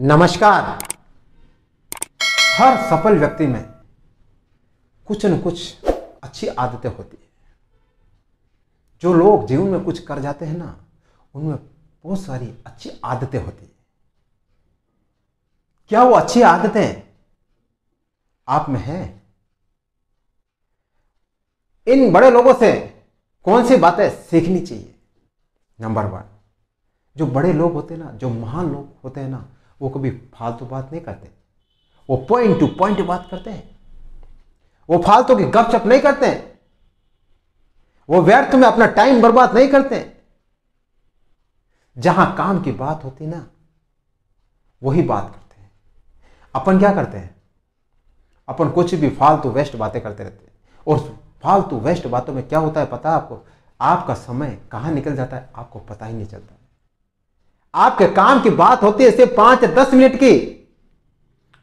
नमस्कार हर सफल व्यक्ति में कुछ न कुछ अच्छी आदतें होती है जो लोग जीवन में कुछ कर जाते हैं ना उनमें बहुत सारी अच्छी आदतें होती है क्या वो अच्छी आदतें आप में है इन बड़े लोगों से कौन सी बातें सीखनी चाहिए नंबर वन जो बड़े लोग होते हैं ना जो महान लोग होते हैं ना वो कभी फालतू बात नहीं करते वो पॉइंट टू पॉइंट बात करते हैं वो फालतू की गपशप नहीं करते हैं वो व्यर्थ में अपना टाइम बर्बाद नहीं करते हैं जहां काम की बात होती ना वही बात करते हैं अपन क्या करते हैं अपन कुछ भी फालतू वेस्ट बातें करते रहते हैं और फालतू वेस्ट बातों में क्या होता है पता है आपको आपका समय कहां निकल जाता है आपको पता ही नहीं चलता आपके काम की बात होती है सिर्फ पांच दस मिनट की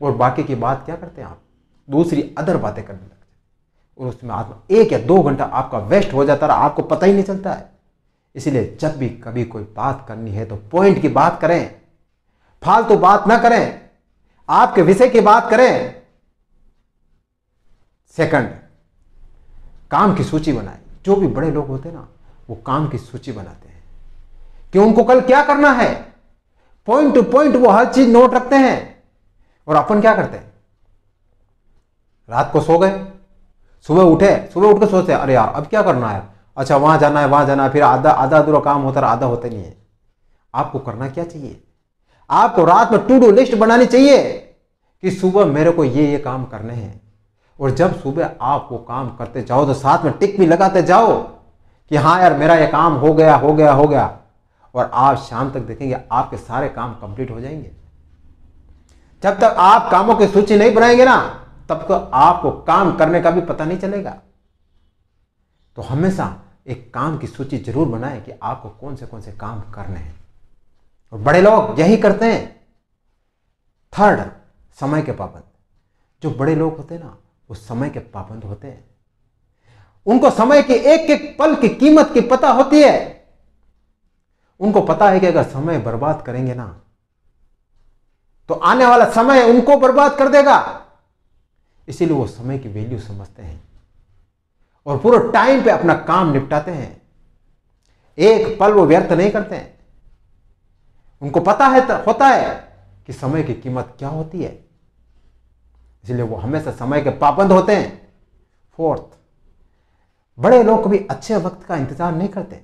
और बाकी की बात क्या करते हैं आप दूसरी अदर बातें करने लगते हैं और उसमें आत्मा एक या दो घंटा आपका वेस्ट हो जाता है आपको पता ही नहीं चलता है इसीलिए जब भी कभी कोई बात करनी है तो पॉइंट की बात करें फालतू तो बात ना करें आपके विषय की बात करें सेकंड काम की सूची बनाए जो भी बड़े लोग होते हैं ना वो काम की सूची बनाते हैं कि उनको कल क्या करना है पॉइंट टू पॉइंट वो हर चीज नोट रखते हैं और अपन क्या करते हैं रात को सो गए सुबह उठे सुबह उठ के सोचते अरे यार अब क्या करना है अच्छा वहां जाना है वहां जाना है फिर आधा आधा अधूरा काम होता है आधा होते नहीं है आपको करना क्या चाहिए आपको तो रात में टू डू लिस्ट बनानी चाहिए कि सुबह मेरे को ये ये काम करने हैं और जब सुबह आप वो काम करते जाओ तो साथ में टिक भी लगाते जाओ कि हाँ यार मेरा ये काम हो गया हो गया हो गया और आप शाम तक देखेंगे आपके सारे काम कंप्लीट हो जाएंगे जब तक आप कामों की सूची नहीं बनाएंगे ना तब तक तो आपको काम करने का भी पता नहीं चलेगा तो हमेशा एक काम की सूची जरूर बनाए कि आपको कौन से कौन से काम करने हैं और बड़े लोग यही करते हैं थर्ड समय के पाबंद जो बड़े लोग होते हैं ना वो समय के पाबंद होते हैं उनको समय के एक एक पल की कीमत की पता होती है उनको पता है कि अगर समय बर्बाद करेंगे ना तो आने वाला समय उनको बर्बाद कर देगा इसीलिए वो समय की वैल्यू समझते हैं और पूरे टाइम पे अपना काम निपटाते हैं एक पल वो व्यर्थ नहीं करते हैं उनको पता है होता है कि समय की कीमत क्या होती है इसलिए वो हमेशा समय के पाबंद होते हैं फोर्थ बड़े लोग कभी अच्छे वक्त का इंतजार नहीं करते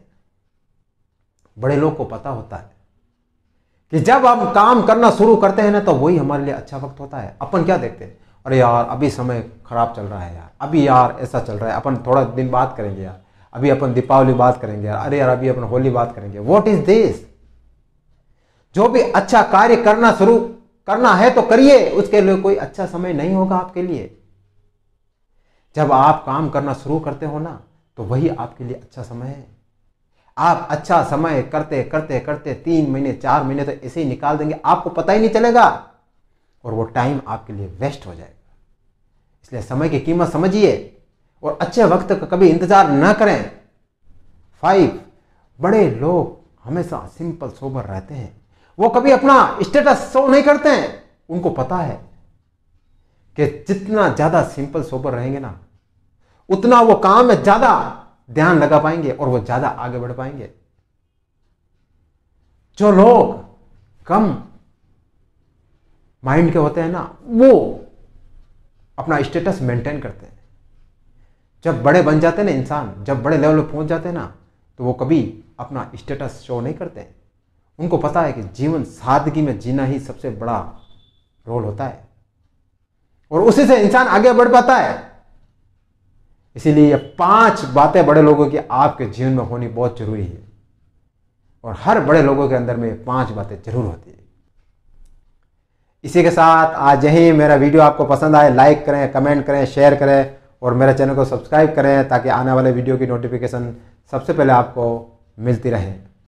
बड़े लोग को पता होता है कि जब हम काम करना शुरू करते हैं ना तो वही हमारे लिए अच्छा वक्त होता है अपन क्या देखते हैं अरे यार अभी समय खराब चल रहा है यार अभी यार ऐसा चल रहा है अपन थोड़ा दिन बात करेंगे यार अभी अपन दीपावली बात करेंगे यार अरे यार अभी अपन होली बात करेंगे वॉट इज दिस जो भी अच्छा कार्य करना शुरू करना है तो करिए उसके लिए कोई अच्छा समय नहीं होगा आपके लिए जब आप काम करना शुरू करते हो ना तो वही आपके लिए अच्छा समय है आप अच्छा समय करते करते करते तीन महीने चार महीने तो ऐसे ही निकाल देंगे आपको पता ही नहीं चलेगा और वो टाइम आपके लिए वेस्ट हो जाएगा इसलिए समय की कीमत समझिए और अच्छे वक्त का कभी इंतजार ना करें फाइव बड़े लोग हमेशा सिंपल सोबर रहते हैं वो कभी अपना स्टेटस शो नहीं करते हैं उनको पता है कि जितना ज़्यादा सिंपल सोबर रहेंगे ना उतना वो काम ज़्यादा ध्यान लगा पाएंगे और वो ज़्यादा आगे बढ़ पाएंगे जो लोग कम माइंड के होते हैं ना वो अपना स्टेटस मेंटेन करते हैं जब बड़े बन जाते हैं ना इंसान जब बड़े लेवल पर पहुंच जाते हैं ना तो वो कभी अपना स्टेटस शो नहीं करते हैं उनको पता है कि जीवन सादगी में जीना ही सबसे बड़ा रोल होता है और उसी से इंसान आगे बढ़ पाता है इसीलिए ये पांच बातें बड़े लोगों की आपके जीवन में होनी बहुत जरूरी है और हर बड़े लोगों के अंदर में पांच बातें जरूर होती है इसी के साथ आज यही मेरा वीडियो आपको पसंद आए लाइक करें कमेंट करें शेयर करें और मेरे चैनल को सब्सक्राइब करें ताकि आने वाले वीडियो की नोटिफिकेशन सबसे पहले आपको मिलती रहे